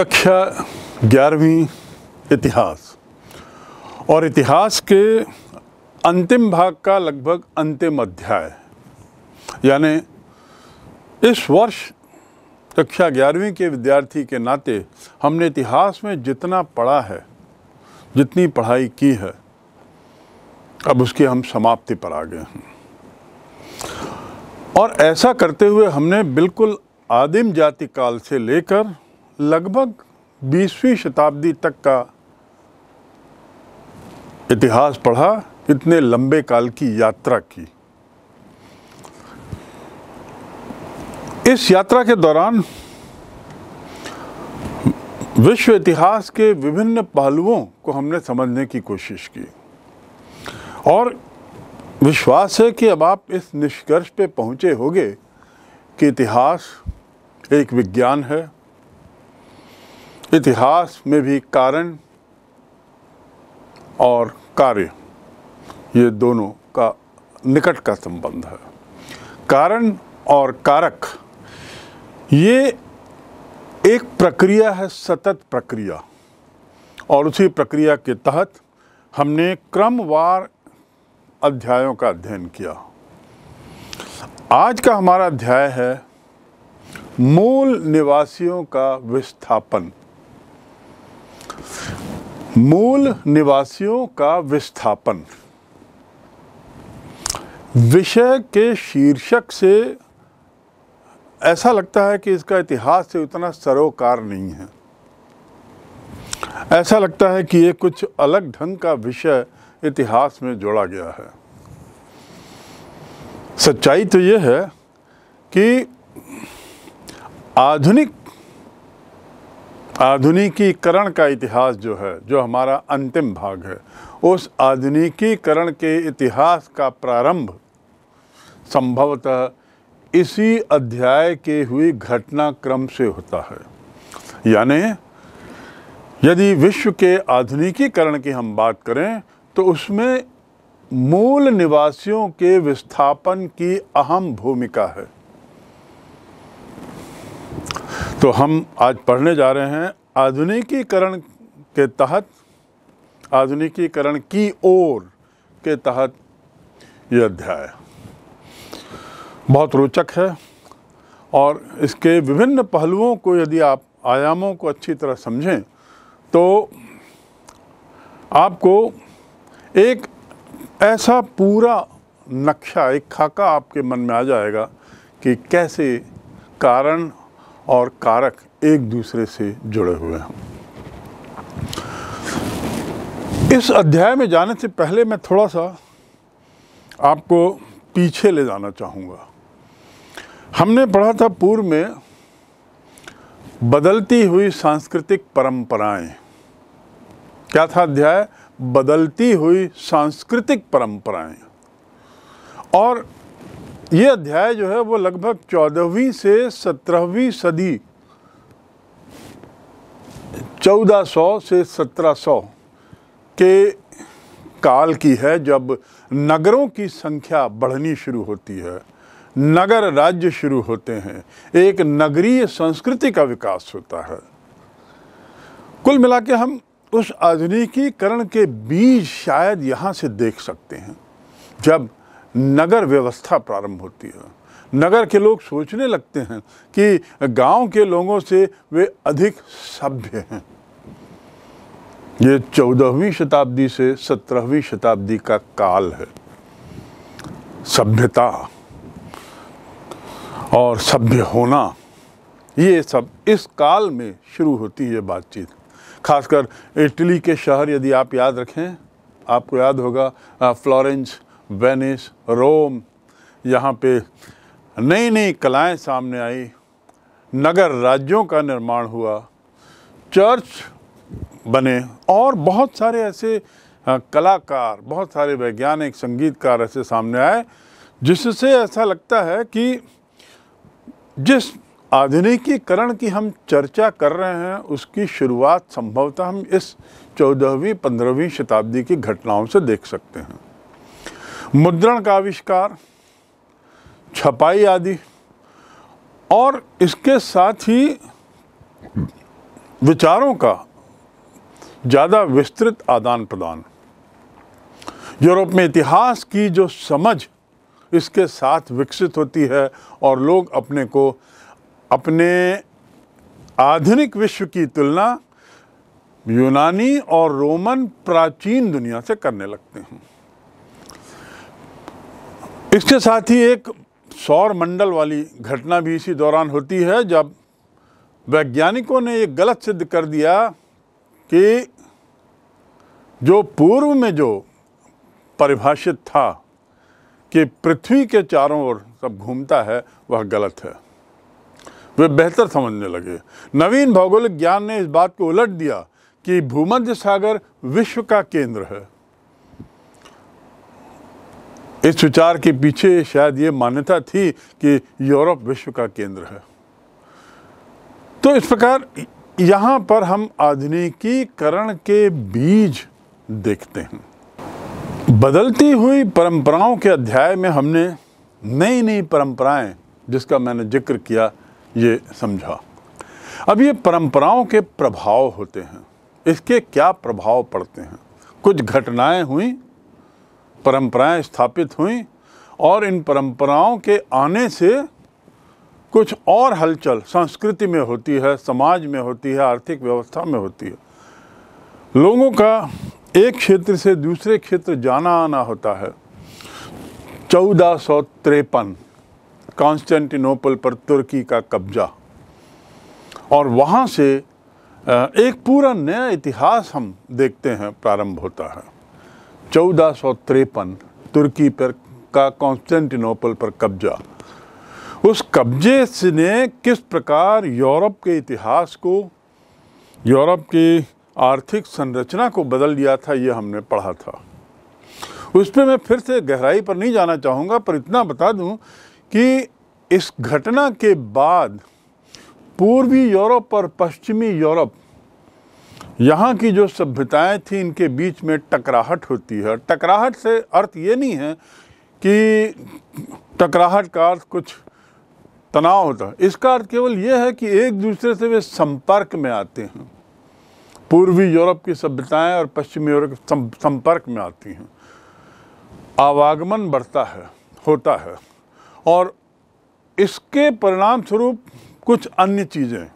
कक्षा ग्यारहवीं इतिहास और इतिहास के अंतिम भाग का लगभग अंतिम अध्याय यानी इस वर्ष कक्षा ग्यारहवीं के विद्यार्थी के नाते हमने इतिहास में जितना पढ़ा है जितनी पढ़ाई की है अब उसकी हम समाप्ति पर आ गए हैं और ऐसा करते हुए हमने बिल्कुल आदिम जाति काल से लेकर लगभग 20वीं शताब्दी तक का इतिहास पढ़ा इतने लंबे काल की यात्रा की इस यात्रा के दौरान विश्व इतिहास के विभिन्न पहलुओं को हमने समझने की कोशिश की और विश्वास है कि अब आप इस निष्कर्ष पे पहुँचे होंगे कि इतिहास एक विज्ञान है इतिहास में भी कारण और कार्य ये दोनों का निकट का संबंध है कारण और कारक ये एक प्रक्रिया है सतत प्रक्रिया और उसी प्रक्रिया के तहत हमने क्रमवार अध्यायों का अध्ययन किया आज का हमारा अध्याय है मूल निवासियों का विस्थापन मूल निवासियों का विस्थापन विषय के शीर्षक से ऐसा लगता है कि इसका इतिहास से उतना सरोकार नहीं है ऐसा लगता है कि ये कुछ अलग ढंग का विषय इतिहास में जोड़ा गया है सच्चाई तो ये है कि आधुनिक आधुनिकीकरण का इतिहास जो है जो हमारा अंतिम भाग है उस आधुनिकीकरण के इतिहास का प्रारंभ संभवतः इसी अध्याय के हुई घटनाक्रम से होता है यानी यदि विश्व के आधुनिकीकरण की हम बात करें तो उसमें मूल निवासियों के विस्थापन की अहम भूमिका है तो हम आज पढ़ने जा रहे हैं आधुनिकीकरण के तहत आधुनिकीकरण की ओर के तहत ये अध्याय बहुत रोचक है और इसके विभिन्न पहलुओं को यदि आप आयामों को अच्छी तरह समझें तो आपको एक ऐसा पूरा नक्शा एक खाका आपके मन में आ जाएगा कि कैसे कारण और कारक एक दूसरे से जुड़े हुए हैं इस अध्याय में जाने से पहले मैं थोड़ा सा आपको पीछे ले जाना चाहूँगा हमने पढ़ा था पूर्व में बदलती हुई सांस्कृतिक परंपराएं क्या था अध्याय बदलती हुई सांस्कृतिक परंपराएं और ये अध्याय जो है वो लगभग चौदहवीं से सत्रहवीं सदी चौदह सौ से सत्रह सौ के काल की है जब नगरों की संख्या बढ़नी शुरू होती है नगर राज्य शुरू होते हैं एक नगरीय संस्कृति का विकास होता है कुल मिला के हम उस आधुनिकीकरण के बीज शायद यहाँ से देख सकते हैं जब नगर व्यवस्था प्रारंभ होती है नगर के लोग सोचने लगते हैं कि गांव के लोगों से वे अधिक सभ्य हैं ये चौदहवीं शताब्दी से सत्रहवीं शताब्दी का काल है सभ्यता और सभ्य होना ये सब इस काल में शुरू होती है बातचीत खासकर इटली के शहर यदि आप याद रखें आपको याद होगा फ्लोरेंस वेनिस रोम यहाँ पे नई नई कलाएं सामने आई नगर राज्यों का निर्माण हुआ चर्च बने और बहुत सारे ऐसे कलाकार बहुत सारे वैज्ञानिक संगीतकार ऐसे सामने आए जिससे ऐसा लगता है कि जिस आधुनिकीकरण की हम चर्चा कर रहे हैं उसकी शुरुआत संभवतः हम इस चौदहवीं पंद्रहवीं शताब्दी की घटनाओं से देख सकते हैं मुद्रण का आविष्कार छपाई आदि और इसके साथ ही विचारों का ज़्यादा विस्तृत आदान प्रदान यूरोप में इतिहास की जो समझ इसके साथ विकसित होती है और लोग अपने को अपने आधुनिक विश्व की तुलना यूनानी और रोमन प्राचीन दुनिया से करने लगते हैं इसके साथ ही एक सौर मंडल वाली घटना भी इसी दौरान होती है जब वैज्ञानिकों ने ये गलत सिद्ध कर दिया कि जो पूर्व में जो परिभाषित था कि पृथ्वी के चारों ओर सब घूमता है वह गलत है वे बेहतर समझने लगे नवीन भौगोलिक ज्ञान ने इस बात को उलट दिया कि भूमध्य सागर विश्व का केंद्र है इस विचार के पीछे शायद ये मान्यता थी कि यूरोप विश्व का केंद्र है तो इस प्रकार यहाँ पर हम आधुनिकीकरण के बीज देखते हैं बदलती हुई परंपराओं के अध्याय में हमने नई नई परंपराएं जिसका मैंने जिक्र किया ये समझा अब ये परंपराओं के प्रभाव होते हैं इसके क्या प्रभाव पड़ते हैं कुछ घटनाएं हुई परंपराएं स्थापित हुई और इन परंपराओं के आने से कुछ और हलचल संस्कृति में होती है समाज में होती है आर्थिक व्यवस्था में होती है लोगों का एक क्षेत्र से दूसरे क्षेत्र जाना आना होता है चौदह सौ तिरपन कॉन्स्टेंटिनोपल पर तुर्की का कब्जा और वहाँ से एक पूरा नया इतिहास हम देखते हैं प्रारंभ होता है चौदह तुर्की पर का कॉन्स्टेंटिनोपल पर कब्जा उस कब्जे से ने किस प्रकार यूरोप के इतिहास को यूरोप की आर्थिक संरचना को बदल दिया था ये हमने पढ़ा था उस पर मैं फिर से गहराई पर नहीं जाना चाहूँगा पर इतना बता दूँ कि इस घटना के बाद पूर्वी यूरोप और पश्चिमी यूरोप यहाँ की जो सभ्यताएं थी इनके बीच में टकराहट होती है टकराहट से अर्थ ये नहीं है कि टकराहट का अर्थ कुछ तनाव होता है इसका अर्थ केवल यह है कि एक दूसरे से वे संपर्क में आते हैं पूर्वी यूरोप की सभ्यताएं और पश्चिमी यूरोप संपर्क में आती हैं आवागमन बढ़ता है होता है और इसके परिणाम स्वरूप कुछ अन्य चीज़ें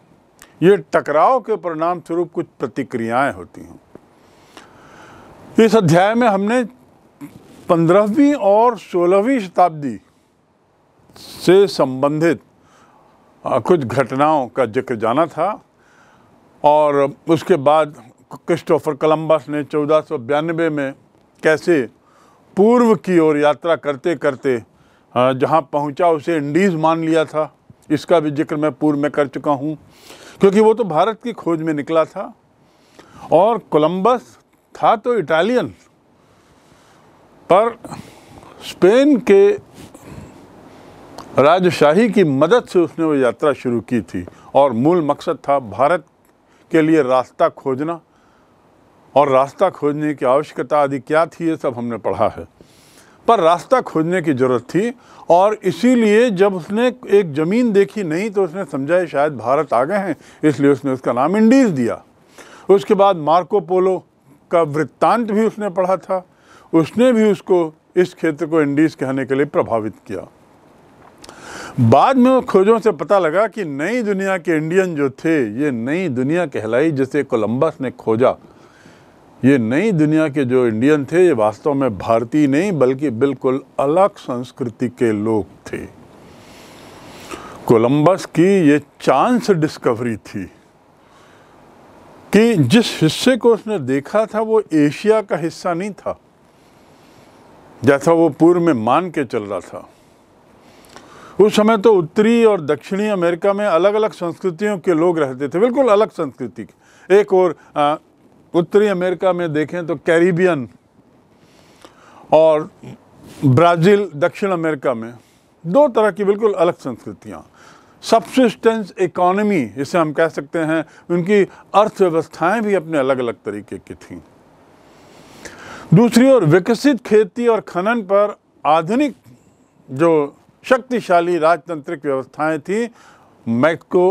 ये टकराव के परिणाम स्वरूप कुछ प्रतिक्रियाएं होती हैं इस अध्याय में हमने पंद्रहवीं और सोलहवीं शताब्दी से संबंधित कुछ घटनाओं का जिक्र जाना था और उसके बाद क्रिस्टोफर कोलम्बस ने चौदह में कैसे पूर्व की ओर यात्रा करते करते जहाँ पहुँचा उसे इंडीज़ मान लिया था इसका भी जिक्र मैं पूर्व में कर चुका हूँ क्योंकि वो तो भारत की खोज में निकला था और कोलंबस था तो इटालियन पर स्पेन के राजशाही की मदद से उसने वो यात्रा शुरू की थी और मूल मकसद था भारत के लिए रास्ता खोजना और रास्ता खोजने की आवश्यकता आदि क्या थी ये सब हमने पढ़ा है पर रास्ता खोजने की ज़रूरत थी और इसीलिए जब उसने एक ज़मीन देखी नहीं तो उसने समझा शायद भारत आ गए हैं इसलिए उसने उसका नाम इंडीज़ दिया उसके बाद मार्को पोलो का वृत्तांत भी उसने पढ़ा था उसने भी उसको इस क्षेत्र को इंडीज़ कहने के लिए प्रभावित किया बाद में खोजों से पता लगा कि नई दुनिया के इंडियन जो थे ये नई दुनिया कहलाई जिसे कोलंबस ने खोजा ये नई दुनिया के जो इंडियन थे ये वास्तव में भारतीय नहीं बल्कि बिल्कुल अलग संस्कृति के लोग थे कोलंबस की ये चांस डिस्कवरी थी कि जिस हिस्से को उसने देखा था वो एशिया का हिस्सा नहीं था जैसा वो पूर्व में मान के चल रहा था उस समय तो उत्तरी और दक्षिणी अमेरिका में अलग अलग संस्कृतियों के लोग रहते थे बिल्कुल अलग संस्कृति के एक और उत्तरी अमेरिका में देखें तो कैरिबियन और ब्राज़ील दक्षिण अमेरिका में दो तरह की बिल्कुल अलग संस्कृतियाँ सबसिस्टेंस इकोनॉमी जिसे हम कह सकते हैं उनकी अर्थव्यवस्थाएं भी अपने अलग अलग तरीके की थीं दूसरी ओर विकसित खेती और खनन पर आधुनिक जो शक्तिशाली राजतंत्रिक व्यवस्थाएं थीं मैक्सिको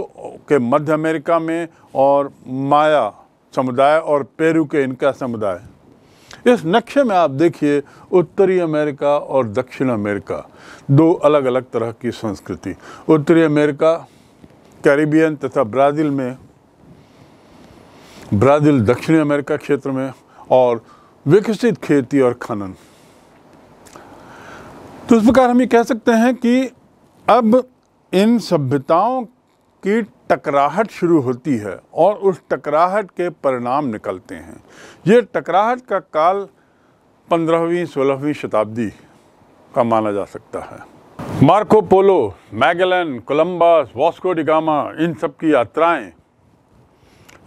के मध्य अमेरिका में और माया समुदाय और पेरू के इनका समुदाय इस नक्शे में आप देखिए उत्तरी अमेरिका और दक्षिण अमेरिका दो अलग अलग तरह की संस्कृति उत्तरी अमेरिका कैरिबियन तथा ब्राज़ील में ब्राज़ील दक्षिणी अमेरिका क्षेत्र में और विकसित खेती और खनन तो इस प्रकार हम ये कह सकते हैं कि अब इन सभ्यताओं की टकराहट शुरू होती है और उस टकराहट के परिणाम निकलते हैं ये टकराहट का काल पंद्रहवीं सोलहवीं शताब्दी का माना जा सकता है Marco Polo Magellan Columbus Vasco da Gama इन सब की यात्राएं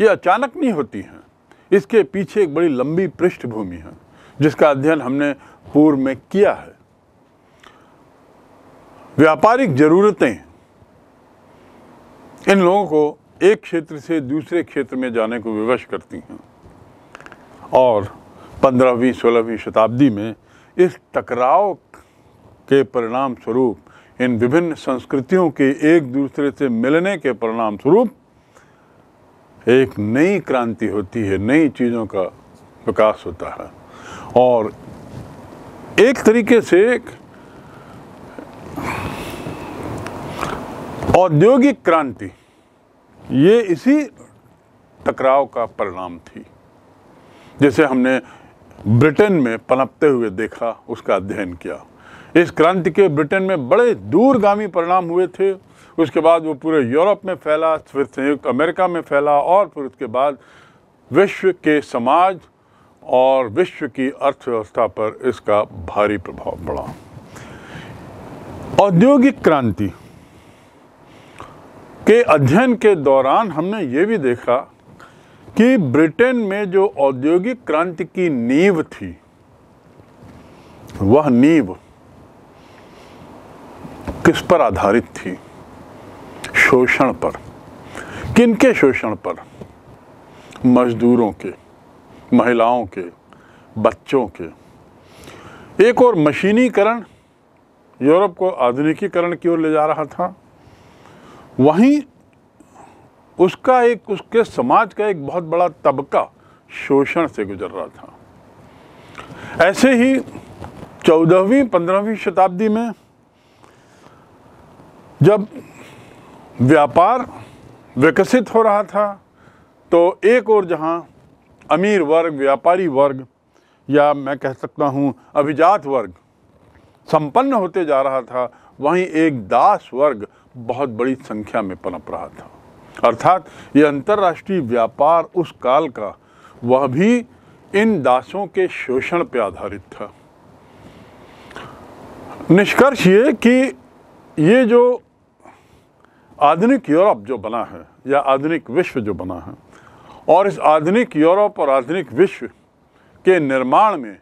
ये अचानक नहीं होती हैं इसके पीछे एक बड़ी लंबी पृष्ठभूमि है जिसका अध्ययन हमने पूर्व में किया है व्यापारिक ज़रूरतें इन लोगों को एक क्षेत्र से दूसरे क्षेत्र में जाने को विवश करती हैं और पंद्रहवीं सोलहवीं शताब्दी में इस टकराव के परिणाम स्वरूप इन विभिन्न संस्कृतियों के एक दूसरे से मिलने के परिणाम स्वरूप एक नई क्रांति होती है नई चीज़ों का विकास होता है और एक तरीके से औद्योगिक क्रांति ये इसी टकराव का परिणाम थी जैसे हमने ब्रिटेन में पनपते हुए देखा उसका अध्ययन किया इस क्रांति के ब्रिटेन में बड़े दूरगामी परिणाम हुए थे उसके बाद वो पूरे यूरोप में फैला फिर संयुक्त अमेरिका में फैला और फिर उसके बाद विश्व के समाज और विश्व की अर्थव्यवस्था पर इसका भारी प्रभाव पड़ा औद्योगिक क्रांति के अध्ययन के दौरान हमने ये भी देखा कि ब्रिटेन में जो औद्योगिक क्रांति की नींव थी वह नींव किस पर आधारित थी शोषण पर किनके शोषण पर मजदूरों के महिलाओं के बच्चों के एक और मशीनीकरण यूरोप को आधुनिकीकरण की ओर ले जा रहा था वहीं उसका एक उसके समाज का एक बहुत बड़ा तबका शोषण से गुजर रहा था ऐसे ही चौदहवीं पंद्रहवीं शताब्दी में जब व्यापार विकसित हो रहा था तो एक और जहां अमीर वर्ग व्यापारी वर्ग या मैं कह सकता हूं अभिजात वर्ग संपन्न होते जा रहा था वहीं एक दास वर्ग बहुत बड़ी संख्या में पनप रहा था अर्थात ये अंतर्राष्ट्रीय व्यापार उस काल का वह भी इन दासों के शोषण पर आधारित था निष्कर्ष ये कि ये जो आधुनिक यूरोप जो बना है या आधुनिक विश्व जो बना है और इस आधुनिक यूरोप और आधुनिक विश्व के निर्माण में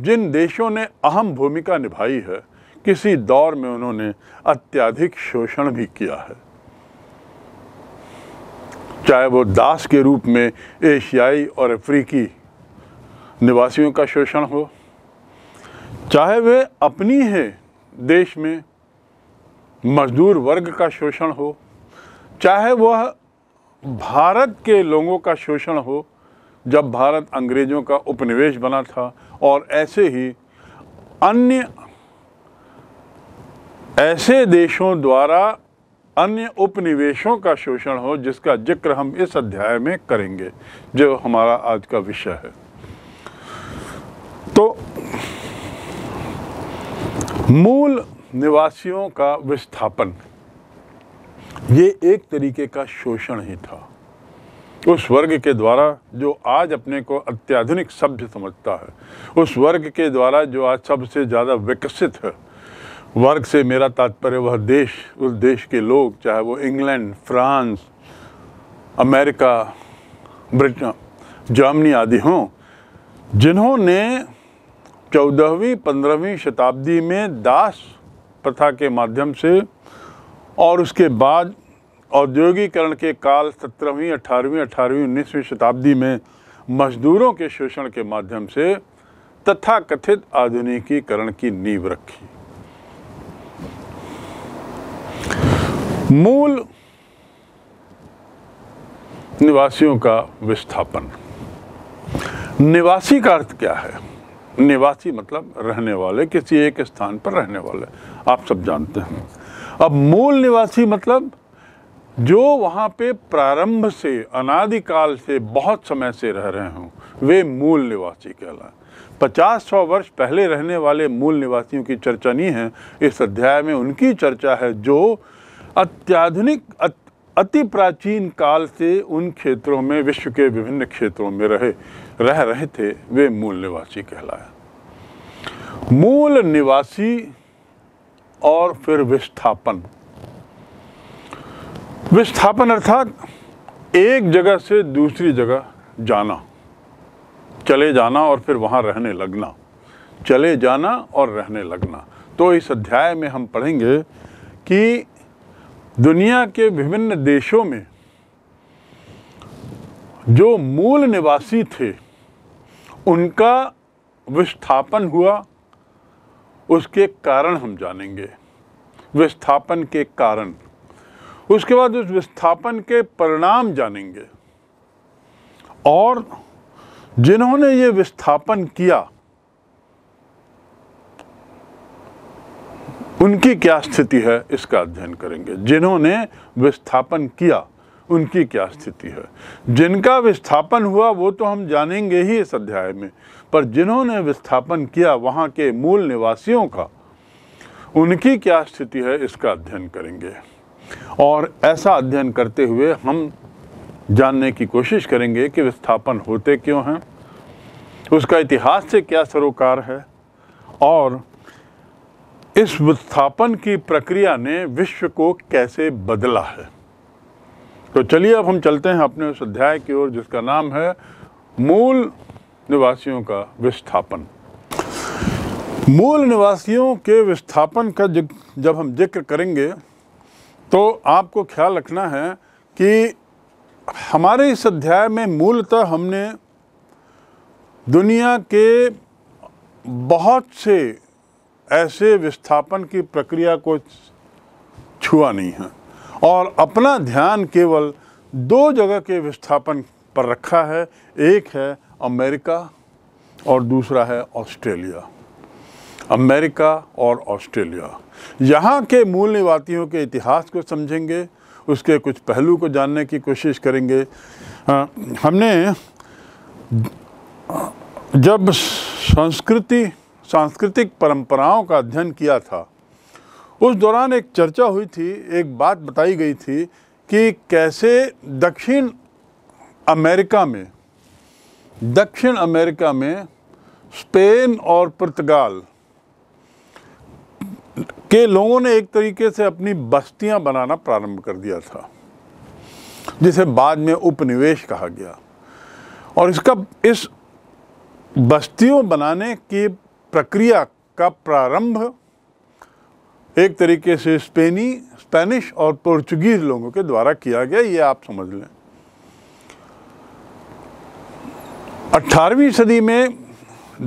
जिन देशों ने अहम भूमिका निभाई है किसी दौर में उन्होंने अत्याधिक शोषण भी किया है चाहे वो दास के रूप में एशियाई और अफ्रीकी निवासियों का शोषण हो चाहे वे अपनी है देश में मजदूर वर्ग का शोषण हो चाहे वह भारत के लोगों का शोषण हो जब भारत अंग्रेज़ों का उपनिवेश बना था और ऐसे ही अन्य ऐसे देशों द्वारा अन्य उपनिवेशों का शोषण हो जिसका जिक्र हम इस अध्याय में करेंगे जो हमारा आज का विषय है तो मूल निवासियों का विस्थापन ये एक तरीके का शोषण ही था उस वर्ग के द्वारा जो आज अपने को अत्याधुनिक सभ्य समझता है उस वर्ग के द्वारा जो आज सबसे ज़्यादा विकसित है वर्ग से मेरा तात्पर्य वह देश उस देश के लोग चाहे वो England France America Britain Germany आदि हों जिन्होंने चौदहवीं पंद्रहवीं शताब्दी में दास प्रथा के माध्यम से और उसके बाद औद्योगिकरण के काल सत्रहवीं अठारहवीं अठारहवीं उन्नीसवीं शताब्दी में मजदूरों के शोषण के माध्यम से तथा कथित आधुनिकीकरण की नींव रखी मूल निवासियों का विस्थापन निवासी का अर्थ क्या है निवासी मतलब रहने वाले किसी एक स्थान पर रहने वाले आप सब जानते हैं अब मूल निवासी मतलब जो वहाँ पे प्रारंभ से अनादिकाल से बहुत समय से रह रहे हों वे मूल निवासी कहलाए पचास सौ वर्ष पहले रहने वाले मूल निवासियों की चर्चा नहीं है इस अध्याय में उनकी चर्चा है जो अत्याधुनिक अति प्राचीन काल से उन क्षेत्रों में विश्व के विभिन्न क्षेत्रों में रहे रह रहे थे वे मूल निवासी कहलाया मूल निवासी और फिर विस्थापन विस्थापन अर्थात एक जगह से दूसरी जगह जाना चले जाना और फिर वहाँ रहने लगना चले जाना और रहने लगना तो इस अध्याय में हम पढ़ेंगे कि दुनिया के विभिन्न देशों में जो मूल निवासी थे उनका विस्थापन हुआ उसके कारण हम जानेंगे विस्थापन के कारण उसके बाद उस विस्थापन के परिणाम जानेंगे और जिन्होंने ये विस्थापन किया उनकी क्या स्थिति है इसका अध्ययन करेंगे जिन्होंने विस्थापन किया उनकी क्या स्थिति है जिनका विस्थापन हुआ वो तो हम जानेंगे ही इस अध्याय में पर जिन्होंने विस्थापन किया वहाँ के मूल निवासियों का उनकी क्या स्थिति है इसका अध्ययन करेंगे और ऐसा अध्ययन करते हुए हम जानने की कोशिश करेंगे कि विस्थापन होते क्यों हैं उसका इतिहास से क्या सरोकार है और इस विस्थापन की प्रक्रिया ने विश्व को कैसे बदला है तो चलिए अब हम चलते हैं अपने उस अध्याय की ओर जिसका नाम है मूल निवासियों का विस्थापन मूल निवासियों के विस्थापन का जब हम जिक्र करेंगे तो आपको ख्याल रखना है कि हमारे इस अध्याय में मूलतः हमने दुनिया के बहुत से ऐसे विस्थापन की प्रक्रिया को छुआ नहीं है और अपना ध्यान केवल दो जगह के विस्थापन पर रखा है एक है अमेरिका और दूसरा है ऑस्ट्रेलिया अमेरिका और ऑस्ट्रेलिया यहाँ के मूल निवासियों के इतिहास को समझेंगे उसके कुछ पहलू को जानने की कोशिश करेंगे हमने जब संस्कृति सांस्कृतिक परंपराओं का अध्ययन किया था उस दौरान एक चर्चा हुई थी एक बात बताई गई थी कि कैसे दक्षिण अमेरिका में दक्षिण अमेरिका में स्पेन और पुर्तगाल के लोगों ने एक तरीके से अपनी बस्तियां बनाना प्रारंभ कर दिया था जिसे बाद में उपनिवेश कहा गया और इसका इस बस्तियों बनाने की प्रक्रिया का प्रारंभ एक तरीके से स्पेनी स्पेनिश और पोर्चुगीज लोगों के द्वारा किया गया ये आप समझ लें 18वीं सदी में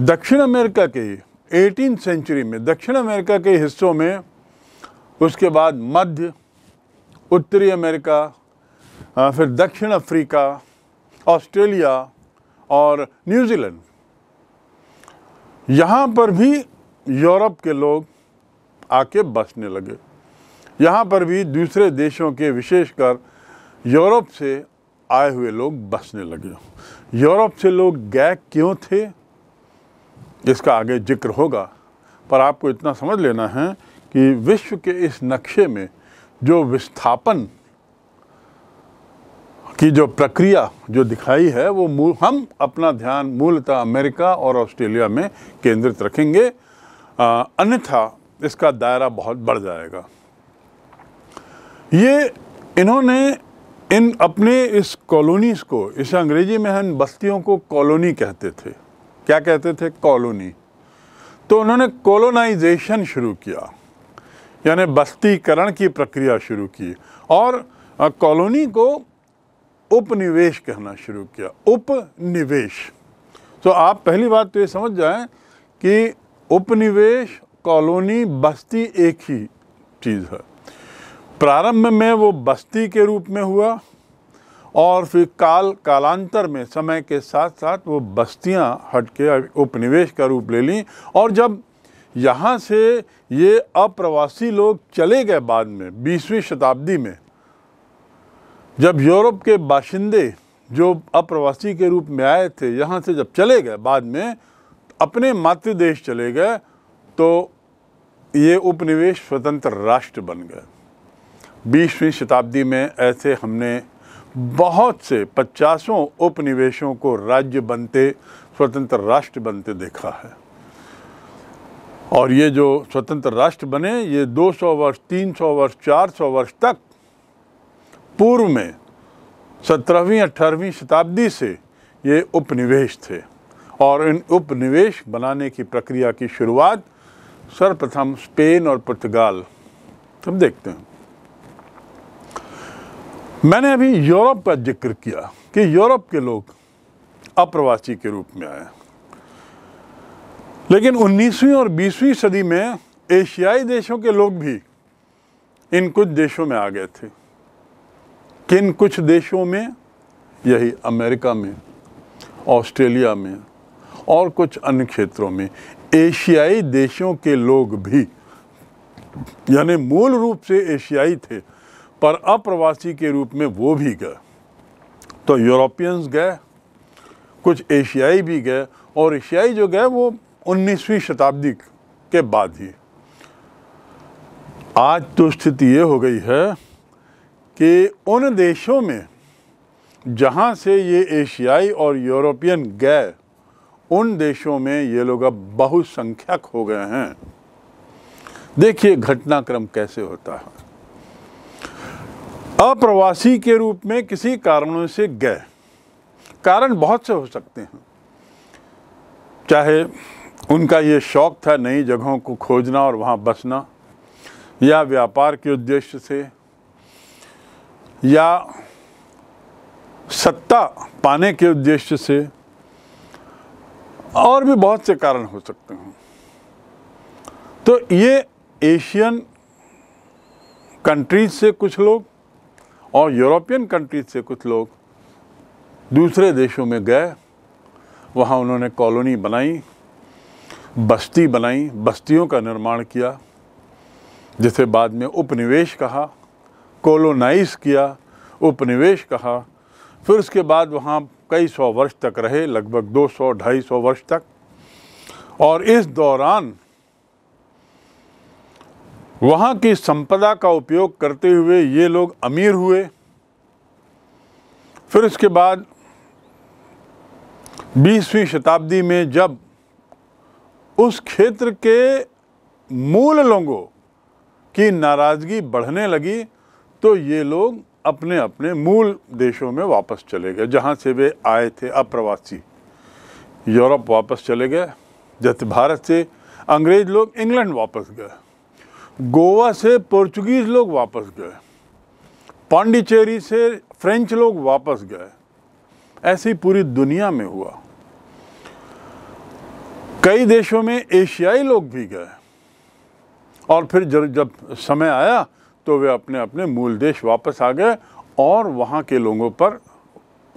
दक्षिण अमेरिका के एटीन सेंचुरी में दक्षिण अमेरिका के हिस्सों में उसके बाद मध्य उत्तरी अमेरिका फिर दक्षिण अफ्रीका ऑस्ट्रेलिया और न्यूजीलैंड यहाँ पर भी यूरोप के लोग आके बसने लगे यहाँ पर भी दूसरे देशों के विशेषकर यूरोप से आए हुए लोग बसने लगे यूरोप से लोग गए क्यों थे इसका आगे जिक्र होगा पर आपको इतना समझ लेना है कि विश्व के इस नक्शे में जो विस्थापन की जो प्रक्रिया जो दिखाई है वो हम अपना ध्यान मूलतः अमेरिका और ऑस्ट्रेलिया में केंद्रित रखेंगे अन्यथा इसका दायरा बहुत बढ़ जाएगा ये इन्होंने इन अपने इस कॉलोनीज़ को इस अंग्रेजी में हम बस्तियों को कॉलोनी कहते थे क्या कहते थे कॉलोनी तो उन्होंने कॉलोनाइजेशन शुरू किया यानी बस्तीकरण की प्रक्रिया शुरू की और कॉलोनी को उपनिवेश कहना शुरू किया उपनिवेश तो आप पहली बात तो ये समझ जाएं कि उपनिवेश कॉलोनी बस्ती एक ही चीज़ है प्रारंभ में वो बस्ती के रूप में हुआ और फिर काल कालांतर में समय के साथ साथ वो बस्तियां हट के उपनिवेश का रूप ले ली और जब यहाँ से ये अप्रवासी लोग चले गए बाद में बीसवीं शताब्दी में जब यूरोप के बाशिंदे जो अप्रवासी के रूप में आए थे यहाँ से जब चले गए बाद में अपने मातृ देश चले गए तो ये उपनिवेश स्वतंत्र राष्ट्र बन गए बीसवीं शताब्दी में ऐसे हमने बहुत से पचासों उपनिवेशों को राज्य बनते स्वतंत्र राष्ट्र बनते देखा है और ये जो स्वतंत्र राष्ट्र बने ये 200 वर्ष 300 वर्ष 400 वर्ष तक पूर्व में सत्रहवीं अठारहवीं शताब्दी से ये उपनिवेश थे और इन उपनिवेश बनाने की प्रक्रिया की शुरुआत सर्वप्रथम स्पेन और पुर्तगाल हम देखते हैं मैंने अभी यूरोप का जिक्र किया कि यूरोप के लोग अप्रवासी के रूप में आए लेकिन 19वीं और 20वीं सदी में एशियाई देशों के लोग भी इन कुछ देशों में आ गए थे किन कुछ देशों में यही अमेरिका में ऑस्ट्रेलिया में और कुछ अन्य क्षेत्रों में एशियाई देशों के लोग भी यानी मूल रूप से एशियाई थे पर अप्रवासी के रूप में वो भी गए तो यूरोपियंस गए कुछ एशियाई भी गए और एशियाई जो गए वो 19वीं शताब्दी के बाद ही आज तो स्थिति ये हो गई है कि उन देशों में जहाँ से ये एशियाई और यूरोपियन गए उन देशों में ये लोग अब बहुसंख्यक हो गए हैं देखिए घटनाक्रम कैसे होता है अप्रवासी के रूप में किसी कारणों से गए कारण बहुत से हो सकते हैं चाहे उनका ये शौक़ था नई जगहों को खोजना और वहाँ बसना या व्यापार के उद्देश्य से या सत्ता पाने के उद्देश्य से और भी बहुत से कारण हो सकते हैं तो ये एशियन कंट्रीज से कुछ लोग और यूरोपियन कंट्रीज से कुछ लोग दूसरे देशों में गए वहाँ उन्होंने कॉलोनी बनाई बस्ती बनाई बस्तियों का निर्माण किया जिसे बाद में उपनिवेश कहा कोलोनाइज किया उपनिवेश कहा फिर उसके बाद वहाँ कई सौ वर्ष तक रहे लगभग 200 250 वर्ष तक और इस दौरान वहाँ की संपदा का उपयोग करते हुए ये लोग अमीर हुए फिर उसके बाद 20वीं शताब्दी में जब उस क्षेत्र के मूल लोगों की नाराज़गी बढ़ने लगी तो ये लोग अपने अपने मूल देशों में वापस चले गए जहाँ से वे आए थे अप्रवासी यूरोप वापस चले गए जैसे भारत से अंग्रेज़ लोग इंग्लैंड वापस गए गोवा से पोर्चुगीज़ लोग वापस गए पांडिचेरी से फ्रेंच लोग वापस गए ऐसे ही पूरी दुनिया में हुआ कई देशों में एशियाई लोग भी गए और फिर जब जब समय आया तो वे अपने अपने मूल देश वापस आ गए और वहाँ के लोगों पर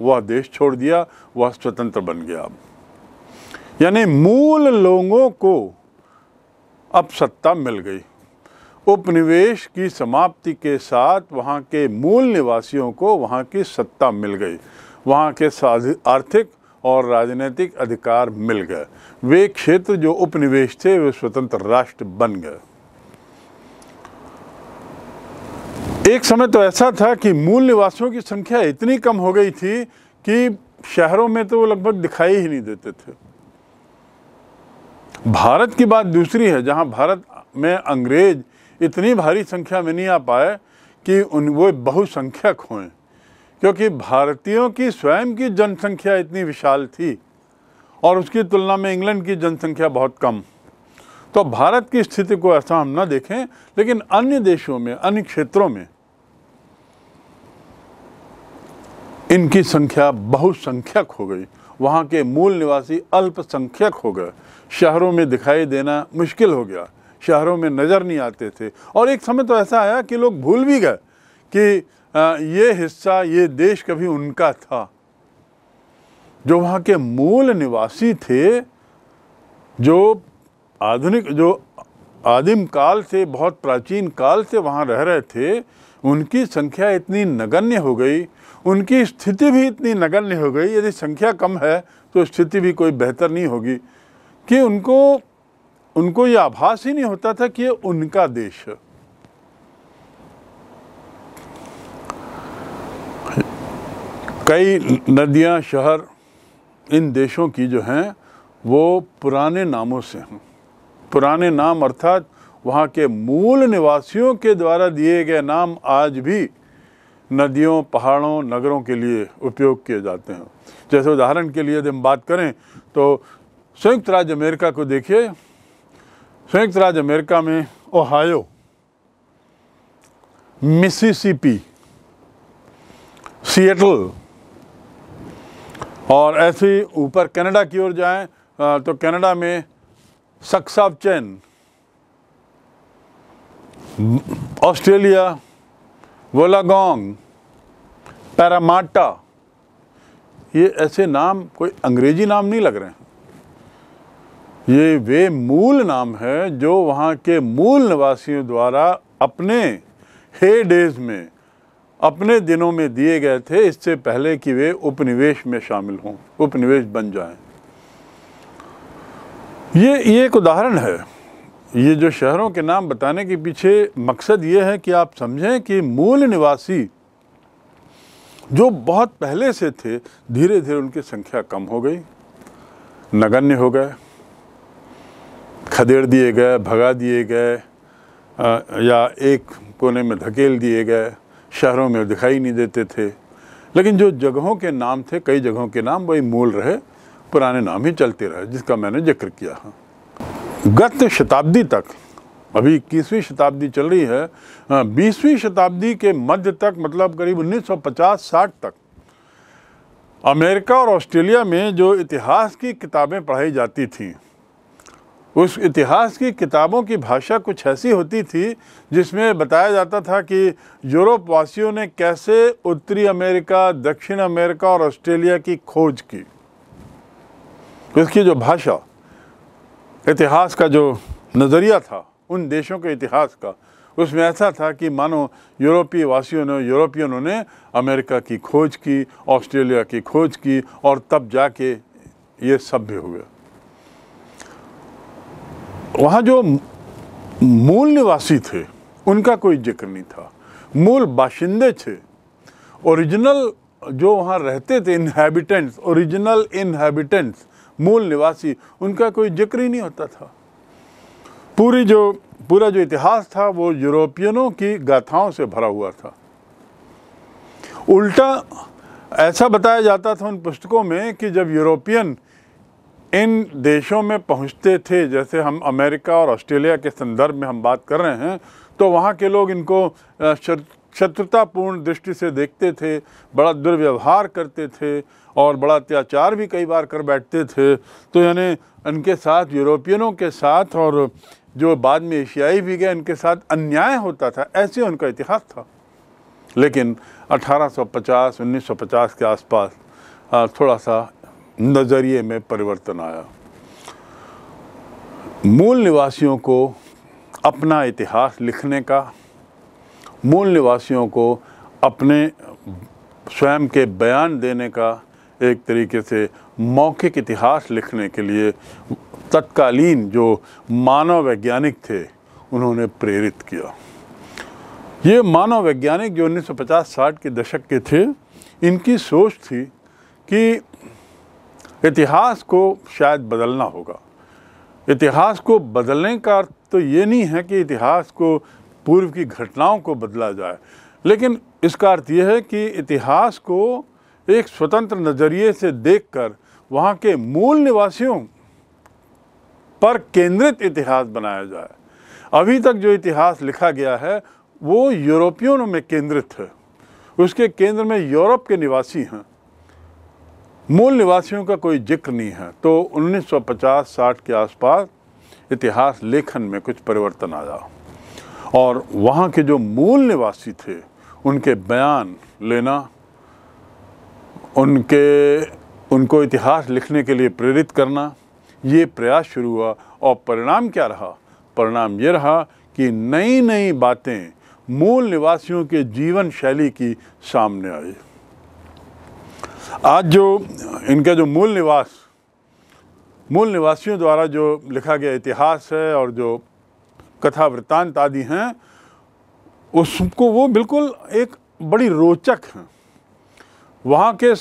वह देश छोड़ दिया वह स्वतंत्र बन गया यानी मूल लोगों को अब सत्ता मिल गई उपनिवेश की समाप्ति के साथ वहाँ के मूल निवासियों को वहाँ की सत्ता मिल गई वहाँ के आर्थिक और राजनीतिक अधिकार मिल गए वे क्षेत्र जो उपनिवेश थे वे स्वतंत्र राष्ट्र बन गए एक समय तो ऐसा था कि मूल निवासियों की संख्या इतनी कम हो गई थी कि शहरों में तो वो लगभग दिखाई ही नहीं देते थे भारत की बात दूसरी है जहां भारत में अंग्रेज इतनी भारी संख्या में नहीं आ पाए कि उन वो बहुसंख्यक हों क्योंकि भारतीयों की स्वयं की जनसंख्या इतनी विशाल थी और उसकी तुलना में इंग्लैंड की जनसंख्या बहुत कम तो भारत की स्थिति को ऐसा हम ना देखें लेकिन अन्य देशों में अन्य क्षेत्रों में इनकी संख्या बहुसंख्यक हो गई वहाँ के मूल निवासी अल्पसंख्यक हो गए शहरों में दिखाई देना मुश्किल हो गया शहरों में नज़र नहीं आते थे और एक समय तो ऐसा आया कि लोग भूल भी गए कि ये हिस्सा ये देश कभी उनका था जो वहाँ के मूल निवासी थे जो आधुनिक जो आदिम काल से बहुत प्राचीन काल से वहाँ रह रहे थे उनकी संख्या इतनी नगण्य हो गई उनकी स्थिति भी इतनी नगण्य हो गई यदि संख्या कम है तो स्थिति भी कोई बेहतर नहीं होगी कि उनको उनको ये आभास ही नहीं होता था कि ये उनका देश कई नदियां शहर इन देशों की जो हैं वो पुराने नामों से हैं पुराने नाम अर्थात वहाँ के मूल निवासियों के द्वारा दिए गए नाम आज भी नदियों पहाड़ों नगरों के लिए उपयोग किए जाते हैं जैसे उदाहरण के लिए यदि हम बात करें तो संयुक्त राज्य अमेरिका को देखिए संयुक्त राज्य अमेरिका में ओहायो मिसिसिपी सिएटल और ऐसे ऊपर कनाडा की ओर जाएं तो कनाडा में चैन ऑस्ट्रेलिया वोलागोंग पैरामाटा ये ऐसे नाम कोई अंग्रेजी नाम नहीं लग रहे हैं ये वे मूल नाम हैं जो वहाँ के मूल निवासियों द्वारा अपने हे डेज में अपने दिनों में दिए गए थे इससे पहले कि वे उपनिवेश में शामिल हों उपनिवेश बन जाएं। ये ये एक उदाहरण है ये जो शहरों के नाम बताने के पीछे मकसद ये है कि आप समझें कि मूल निवासी जो बहुत पहले से थे धीरे धीरे उनकी संख्या कम हो गई नगण्य हो गए खदेड़ दिए गए भगा दिए गए या एक कोने में धकेल दिए गए शहरों में दिखाई नहीं देते थे लेकिन जो जगहों के नाम थे कई जगहों के नाम वही मूल रहे पुराने नाम ही चलते रहे जिसका मैंने जिक्र किया है गत शताब्दी तक अभी इक्कीसवीं शताब्दी चल रही है हाँ, बीसवीं शताब्दी के मध्य तक मतलब करीब 1950-60 तक अमेरिका और ऑस्ट्रेलिया में जो इतिहास की किताबें पढ़ाई जाती थीं उस इतिहास की किताबों की भाषा कुछ ऐसी होती थी जिसमें बताया जाता था कि यूरोप वासियों ने कैसे उत्तरी अमेरिका दक्षिण अमेरिका और ऑस्ट्रेलिया की खोज की इसकी जो भाषा इतिहास का जो नज़रिया था उन देशों के इतिहास का उसमें ऐसा था कि मानो यूरोपीय वासियों ने यूरोपियनों ने अमेरिका की खोज की ऑस्ट्रेलिया की खोज की और तब जाके ये सभ्य हुए वहाँ जो मूल निवासी थे उनका कोई जिक्र नहीं था मूल बाशिंदे थे ओरिजिनल जो वहाँ रहते थे इनहैबिटेंट्स ओरिजिनल इनहैबिटेंट्स मूल निवासी उनका कोई जिक्र ही नहीं होता था पूरी जो पूरा जो इतिहास था वो यूरोपियनों की गाथाओं से भरा हुआ था उल्टा ऐसा बताया जाता था उन पुस्तकों में कि जब यूरोपियन इन देशों में पहुंचते थे जैसे हम अमेरिका और ऑस्ट्रेलिया के संदर्भ में हम बात कर रहे हैं तो वहाँ के लोग इनको शत्रुतापूर्ण दृष्टि से देखते थे बड़ा दुर्व्यवहार करते थे और बड़ा अत्याचार भी कई बार कर बैठते थे तो यानी इनके साथ यूरोपियनों के साथ और जो बाद में एशियाई भी गए इनके साथ अन्याय होता था ऐसे उनका इतिहास था लेकिन 1850 1950 के आसपास थोड़ा सा नज़रिए में परिवर्तन आया मूल निवासियों को अपना इतिहास लिखने का मूल निवासियों को अपने स्वयं के बयान देने का एक तरीके से मौखिक इतिहास लिखने के लिए तत्कालीन जो मानव वैज्ञानिक थे उन्होंने प्रेरित किया ये मानव वैज्ञानिक जो 1950-60 के दशक के थे इनकी सोच थी कि इतिहास को शायद बदलना होगा इतिहास को बदलने का अर्थ तो ये नहीं है कि इतिहास को पूर्व की घटनाओं को बदला जाए लेकिन इसका अर्थ यह है कि इतिहास को एक स्वतंत्र नज़रिए से देखकर वहाँ के मूल निवासियों पर केंद्रित इतिहास बनाया जाए अभी तक जो इतिहास लिखा गया है वो यूरोपियनों में केंद्रित है उसके केंद्र में यूरोप के निवासी हैं मूल निवासियों का कोई जिक्र नहीं है तो 1950-60 के आसपास इतिहास लेखन में कुछ परिवर्तन आया और वहाँ के जो मूल निवासी थे उनके बयान लेना उनके उनको इतिहास लिखने के लिए प्रेरित करना ये प्रयास शुरू हुआ और परिणाम क्या रहा परिणाम ये रहा कि नई नई बातें मूल निवासियों के जीवन शैली की सामने आई आज जो इनका जो मूल निवास मूल निवासियों द्वारा जो लिखा गया इतिहास है और जो कथा वृत्तांत आदि हैं उसको वो बिल्कुल एक बड़ी रोचक है वहाँ के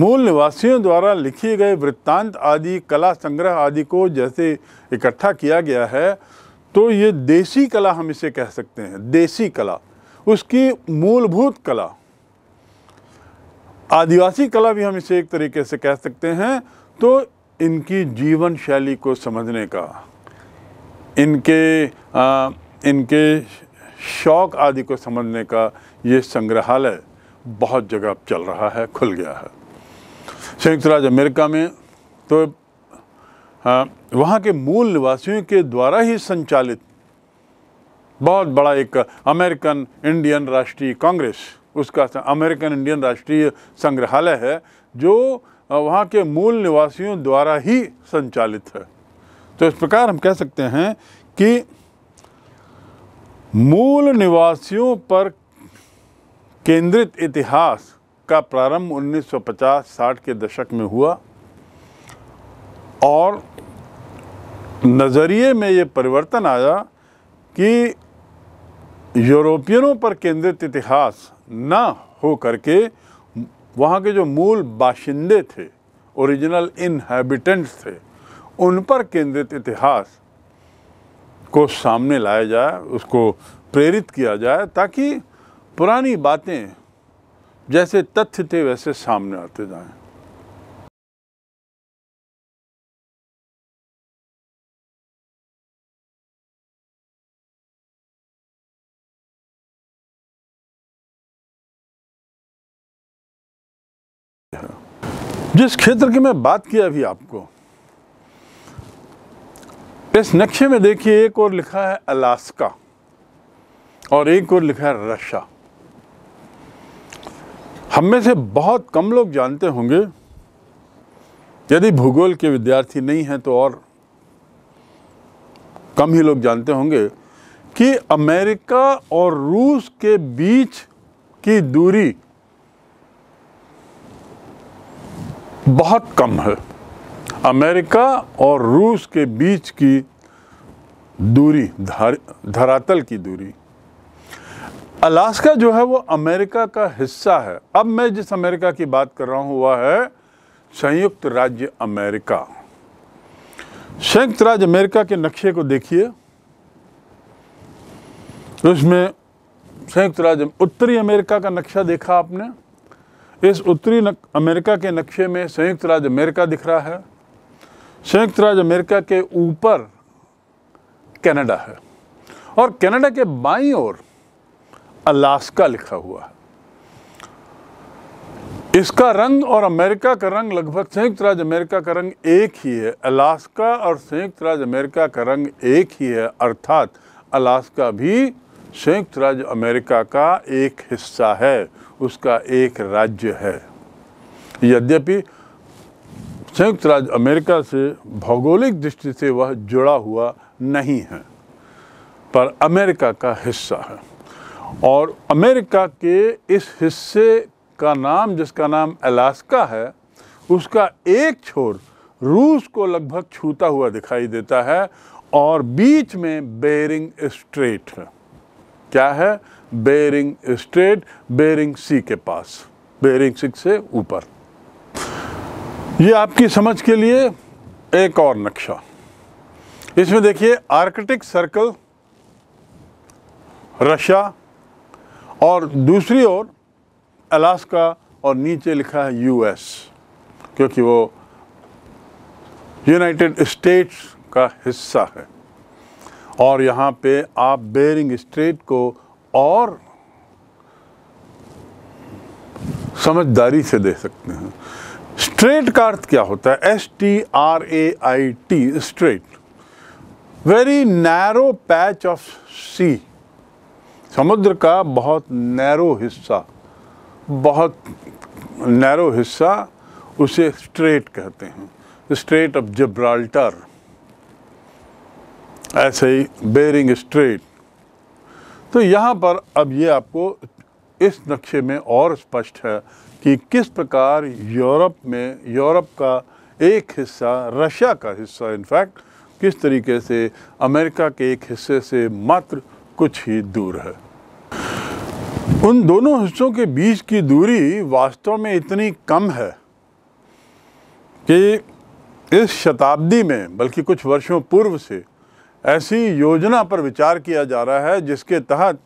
मूल निवासियों द्वारा लिखे गए वृत्तांत आदि कला संग्रह आदि को जैसे इकट्ठा किया गया है तो ये देसी कला हम इसे कह सकते हैं देसी कला उसकी मूलभूत कला आदिवासी कला भी हम इसे एक तरीके से कह सकते हैं तो इनकी जीवन शैली को समझने का इनके आ, इनके शौक आदि को समझने का ये संग्रहालय बहुत जगह अब चल रहा है खुल गया है संयुक्त राज्य अमेरिका में तो वहाँ के मूल निवासियों के द्वारा ही संचालित बहुत बड़ा एक अमेरिकन इंडियन राष्ट्रीय कांग्रेस उसका अमेरिकन इंडियन राष्ट्रीय संग्रहालय है जो वहाँ के मूल निवासियों द्वारा ही संचालित है तो इस प्रकार हम कह सकते हैं कि मूल निवासियों पर केंद्रित इतिहास का प्रारंभ 1950-60 के दशक में हुआ और नज़रिए में ये परिवर्तन आया कि यूरोपियनों पर केंद्रित इतिहास ना हो करके वहाँ के जो मूल बाशिंदे थे ओरिजिनल इनहेबिटेंट्स थे उन पर केंद्रित इतिहास को सामने लाया जाए उसको प्रेरित किया जाए ताकि पुरानी बातें जैसे तथ्य थे वैसे सामने आते जाएं जिस क्षेत्र की मैं बात किया अभी आपको इस नक्शे में देखिए एक और लिखा है अलास्का और एक और लिखा है रशिया हम में से बहुत कम लोग जानते होंगे यदि भूगोल के विद्यार्थी नहीं हैं तो और कम ही लोग जानते होंगे कि अमेरिका और रूस के बीच की दूरी बहुत कम है अमेरिका और रूस के बीच की दूरी धर, धरातल की दूरी अलास्का जो है वो अमेरिका का हिस्सा है अब मैं जिस अमेरिका की बात कर रहा हूँ वह है संयुक्त राज्य अमेरिका संयुक्त राज्य अमेरिका के नक्शे को देखिए उसमें संयुक्त राज्य उत्तरी अमेरिका का नक्शा देखा आपने इस उत्तरी अमेरिका के नक्शे में संयुक्त राज्य अमेरिका दिख रहा है संयुक्त राज्य अमेरिका के ऊपर कनाडा है और कनाडा के बाई ओर अलास्का लिखा हुआ है इसका रंग और अमेरिका का रंग लगभग संयुक्त राज्य अमेरिका का रंग एक ही है अलास्का और संयुक्त राज्य अमेरिका का रंग एक ही है अर्थात अलास्का भी संयुक्त राज्य अमेरिका का एक हिस्सा है उसका एक राज्य है यद्यपि संयुक्त राज्य अमेरिका से भौगोलिक दृष्टि से वह जुड़ा हुआ नहीं है पर अमेरिका का हिस्सा है और अमेरिका के इस हिस्से का नाम जिसका नाम अलास्का है उसका एक छोर रूस को लगभग छूता हुआ दिखाई देता है और बीच में बेरिंग स्ट्रेट है क्या है बेरिंग स्ट्रेट बेरिंग सी के पास बेरिंग सी से ऊपर ये आपकी समझ के लिए एक और नक्शा इसमें देखिए आर्कटिक सर्कल रशिया और दूसरी ओर अलास्का और नीचे लिखा है यूएस क्योंकि वो यूनाइटेड स्टेट्स का हिस्सा है और यहाँ पे आप बेरिंग स्ट्रेट को और समझदारी से दे सकते हैं स्ट्रेट का अर्थ क्या होता है S T R A I T strait very narrow patch of sea समुद्र का बहुत नैरो हिस्सा बहुत नैरो हिस्सा उसे स्ट्रेट कहते हैं स्ट्रेट ऑफ जब्राल्टर ऐसे ही बेरिंग स्ट्रेट तो यहाँ पर अब ये आपको इस नक्शे में और स्पष्ट है कि किस प्रकार यूरोप में यूरोप का एक हिस्सा रशिया का हिस्सा इनफैक्ट किस तरीके से अमेरिका के एक हिस्से से मात्र कुछ ही दूर है उन दोनों हिस्सों के बीच की दूरी वास्तव में इतनी कम है कि इस शताब्दी में बल्कि कुछ वर्षों पूर्व से ऐसी योजना पर विचार किया जा रहा है जिसके तहत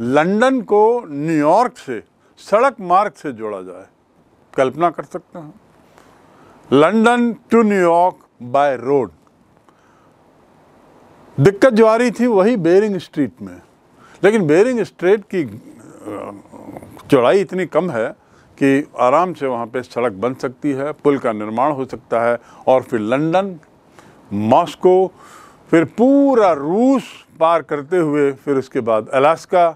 लंदन को न्यूयॉर्क से सड़क मार्ग से जोड़ा जाए कल्पना कर सकते हैं London to New York by road दिक्कत जो आ रही थी वही बेरिंग स्ट्रीट में लेकिन बेरिंग स्ट्रीट की चौड़ाई इतनी कम है कि आराम से वहाँ पे सड़क बन सकती है पुल का निर्माण हो सकता है और फिर लंदन मॉस्को फिर पूरा रूस पार करते हुए फिर उसके बाद अलास्का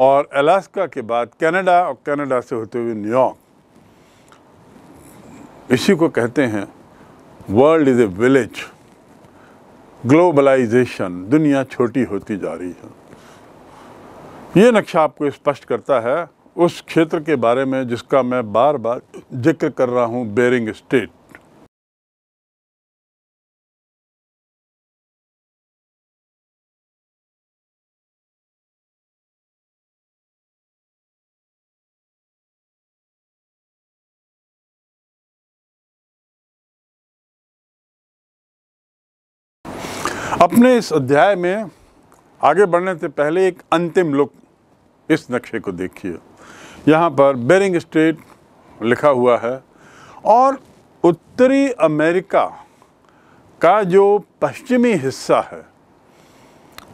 और अलास्का के बाद कनाडा और कनाडा से होते हुए न्यूयॉर्क इसी को कहते हैं world is a village globalization दुनिया छोटी होती जा रही है ये नक्शा आपको स्पष्ट करता है उस क्षेत्र के बारे में जिसका मैं बार बार जिक्र कर रहा हूँ बेरिंग स्टेट हमने इस अध्याय में आगे बढ़ने से पहले एक अंतिम लुक इस नक्शे को देखिए यहाँ पर बेरिंग स्ट्रेट लिखा हुआ है और उत्तरी अमेरिका का जो पश्चिमी हिस्सा है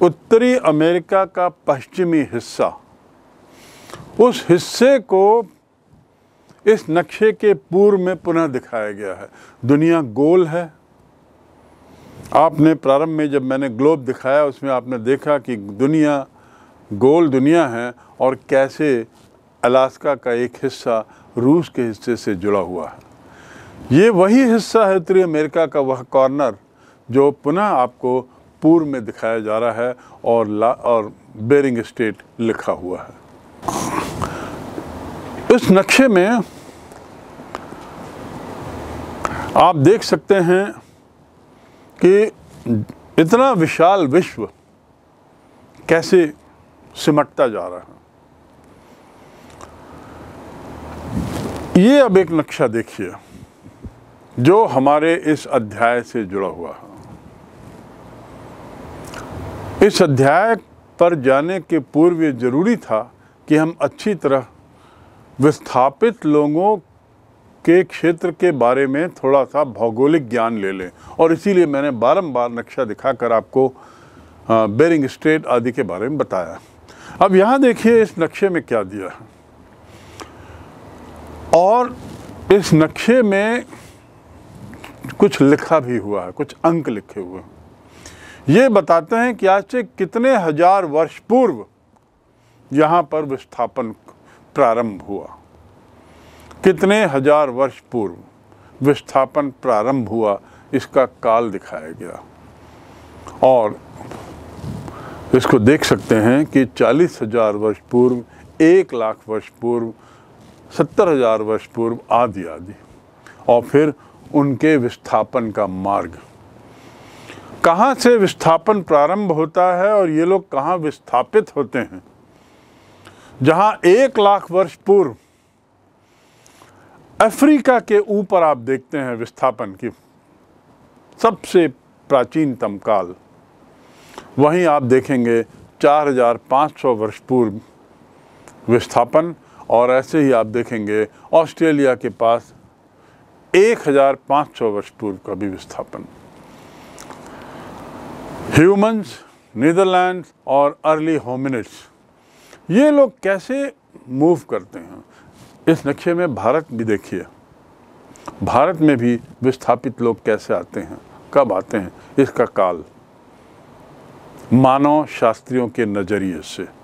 उत्तरी अमेरिका का पश्चिमी हिस्सा उस हिस्से को इस नक्शे के पूर्व में पुनः दिखाया गया है दुनिया गोल है आपने प्रारंभ में जब मैंने ग्लोब दिखाया उसमें आपने देखा कि दुनिया गोल दुनिया है और कैसे अलास्का का एक हिस्सा रूस के हिस्से से जुड़ा हुआ है ये वही हिस्सा है उत्तरी अमेरिका का वह कॉर्नर जो पुनः आपको पूर्व में दिखाया जा रहा है और ला और बेरिंग स्टेट लिखा हुआ है इस नक्शे में आप देख सकते हैं कि इतना विशाल विश्व कैसे सिमटता जा रहा है ये अब एक नक्शा देखिए जो हमारे इस अध्याय से जुड़ा हुआ है इस अध्याय पर जाने के पूर्व ये ज़रूरी था कि हम अच्छी तरह विस्थापित लोगों के क्षेत्र के बारे में थोड़ा सा भौगोलिक ज्ञान ले लें और इसीलिए मैंने बारंबार नक्शा दिखाकर आपको बेरिंग स्ट्रेट आदि के बारे में बताया अब यहाँ देखिए इस नक्शे में क्या दिया है और इस नक्शे में कुछ लिखा भी हुआ है कुछ अंक लिखे हुए हैं ये बताते हैं कि आज से कितने हजार वर्ष पूर्व यहाँ पर विस्थापन प्रारंभ हुआ कितने हजार वर्ष पूर्व विस्थापन प्रारंभ हुआ इसका काल दिखाया गया और इसको देख सकते हैं कि चालीस हजार वर्ष पूर्व एक लाख वर्ष पूर्व सत्तर हजार वर्ष पूर्व आदि आदि और फिर उनके विस्थापन का मार्ग कहाँ से विस्थापन प्रारंभ होता है और ये लोग कहाँ विस्थापित होते हैं जहाँ एक लाख वर्ष पूर्व अफ्रीका के ऊपर आप देखते हैं विस्थापन की सबसे प्राचीनतम काल वहीं आप देखेंगे 4,500 वर्ष पूर्व विस्थापन और ऐसे ही आप देखेंगे ऑस्ट्रेलिया के पास 1,500 वर्ष पूर्व का भी विस्थापन ह्यूमंस नीदरलैंड और अर्ली होमिनिट्स ये लोग कैसे मूव करते हैं इस नक्शे में भारत भी देखिए भारत में भी विस्थापित लोग कैसे आते हैं कब आते हैं इसका काल मानव शास्त्रियों के नज़रिए से